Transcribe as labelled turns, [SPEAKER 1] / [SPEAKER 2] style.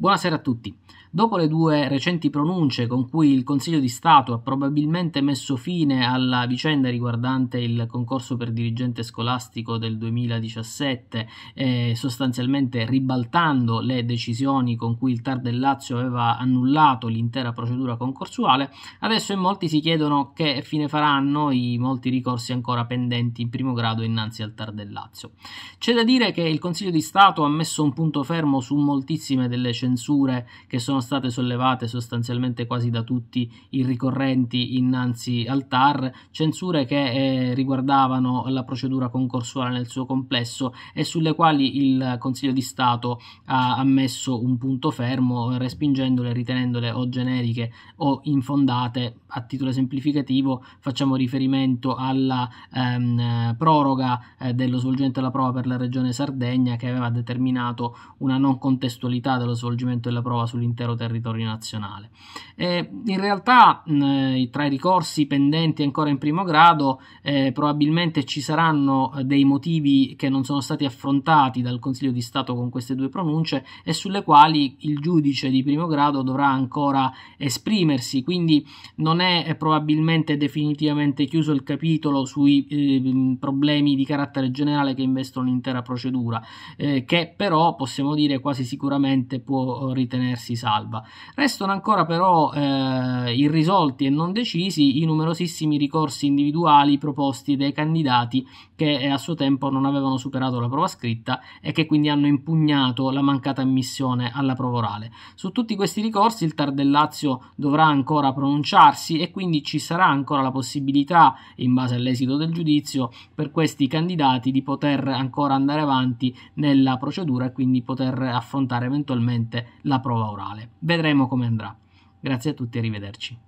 [SPEAKER 1] Buonasera a tutti. Dopo le due recenti pronunce con cui il Consiglio di Stato ha probabilmente messo fine alla vicenda riguardante il concorso per dirigente scolastico del 2017, eh, sostanzialmente ribaltando le decisioni con cui il TAR del Lazio aveva annullato l'intera procedura concorsuale, adesso in molti si chiedono che fine faranno i molti ricorsi ancora pendenti in primo grado innanzi al TAR del Lazio. C'è da dire che il Consiglio di Stato ha messo un punto fermo su moltissime delle censure censure che sono state sollevate sostanzialmente quasi da tutti i ricorrenti innanzi al TAR, censure che eh, riguardavano la procedura concorsuale nel suo complesso e sulle quali il Consiglio di Stato ha, ha messo un punto fermo, respingendole, ritenendole o generiche o infondate. A titolo esemplificativo facciamo riferimento alla ehm, proroga eh, dello svolgimento della prova per la Regione Sardegna che aveva determinato una non contestualità dello svolgimento svolgimento della prova sull'intero territorio nazionale. Eh, in realtà mh, tra i ricorsi pendenti ancora in primo grado eh, probabilmente ci saranno eh, dei motivi che non sono stati affrontati dal Consiglio di Stato con queste due pronunce e sulle quali il giudice di primo grado dovrà ancora esprimersi, quindi non è eh, probabilmente definitivamente chiuso il capitolo sui eh, problemi di carattere generale che investono l'intera procedura, eh, che però possiamo dire quasi sicuramente può ritenersi salva. Restano ancora però eh, irrisolti e non decisi i numerosissimi ricorsi individuali proposti dai candidati che eh, a suo tempo non avevano superato la prova scritta e che quindi hanno impugnato la mancata ammissione alla prova orale. Su tutti questi ricorsi il TAR del Lazio dovrà ancora pronunciarsi e quindi ci sarà ancora la possibilità, in base all'esito del giudizio, per questi candidati di poter ancora andare avanti nella procedura e quindi poter affrontare eventualmente sicuramente la prova orale. Vedremo come andrà. Grazie a tutti e arrivederci.